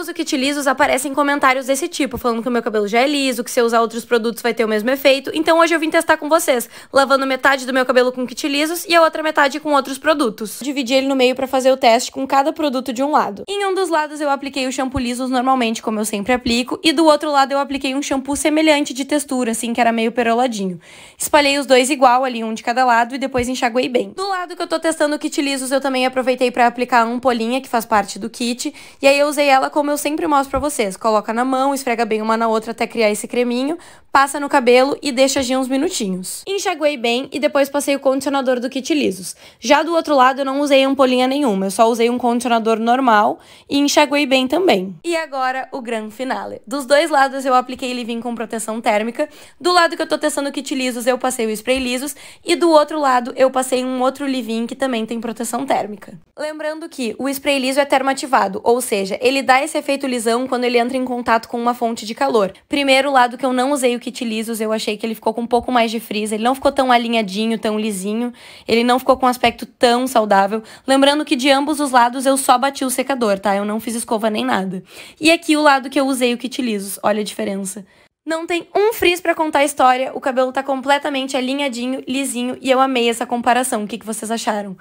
uso kit lisos, aparecem comentários desse tipo, falando que o meu cabelo já é liso, que se eu usar outros produtos vai ter o mesmo efeito. Então hoje eu vim testar com vocês, lavando metade do meu cabelo com kit lisos e a outra metade com outros produtos. Dividi ele no meio para fazer o teste com cada produto de um lado. Em um dos lados eu apliquei o shampoo lisos normalmente, como eu sempre aplico, e do outro lado eu apliquei um shampoo semelhante de textura, assim, que era meio peroladinho. Espalhei os dois igual ali, um de cada lado, e depois enxaguei bem. Do lado que eu tô testando o kit lisos, eu também aproveitei para aplicar a ampolinha, que faz parte do kit, e aí eu usei ela como como eu sempre mostro para vocês. Coloca na mão, esfrega bem uma na outra até criar esse creminho passa no cabelo e deixa agir uns minutinhos. Enxaguei bem e depois passei o condicionador do Kit Lisos. Já do outro lado eu não usei ampolinha nenhuma, eu só usei um condicionador normal e enxaguei bem também. E agora o grande finale. Dos dois lados eu apliquei leave-in com proteção térmica, do lado que eu tô testando o Kit Lisos eu passei o spray lisos e do outro lado eu passei um outro leave-in que também tem proteção térmica. Lembrando que o spray liso é termoativado, ou seja, ele dá esse efeito lisão quando ele entra em contato com uma fonte de calor. Primeiro lado que eu não usei o Kit quitilisos, eu achei que ele ficou com um pouco mais de frizz. Ele não ficou tão alinhadinho, tão lisinho. Ele não ficou com um aspecto tão saudável. Lembrando que de ambos os lados eu só bati o secador, tá? Eu não fiz escova nem nada. E aqui o lado que eu usei o quitilisos, olha a diferença. Não tem um frizz para contar a história, o cabelo tá completamente alinhadinho, lisinho e eu amei essa comparação. O que, que vocês acharam?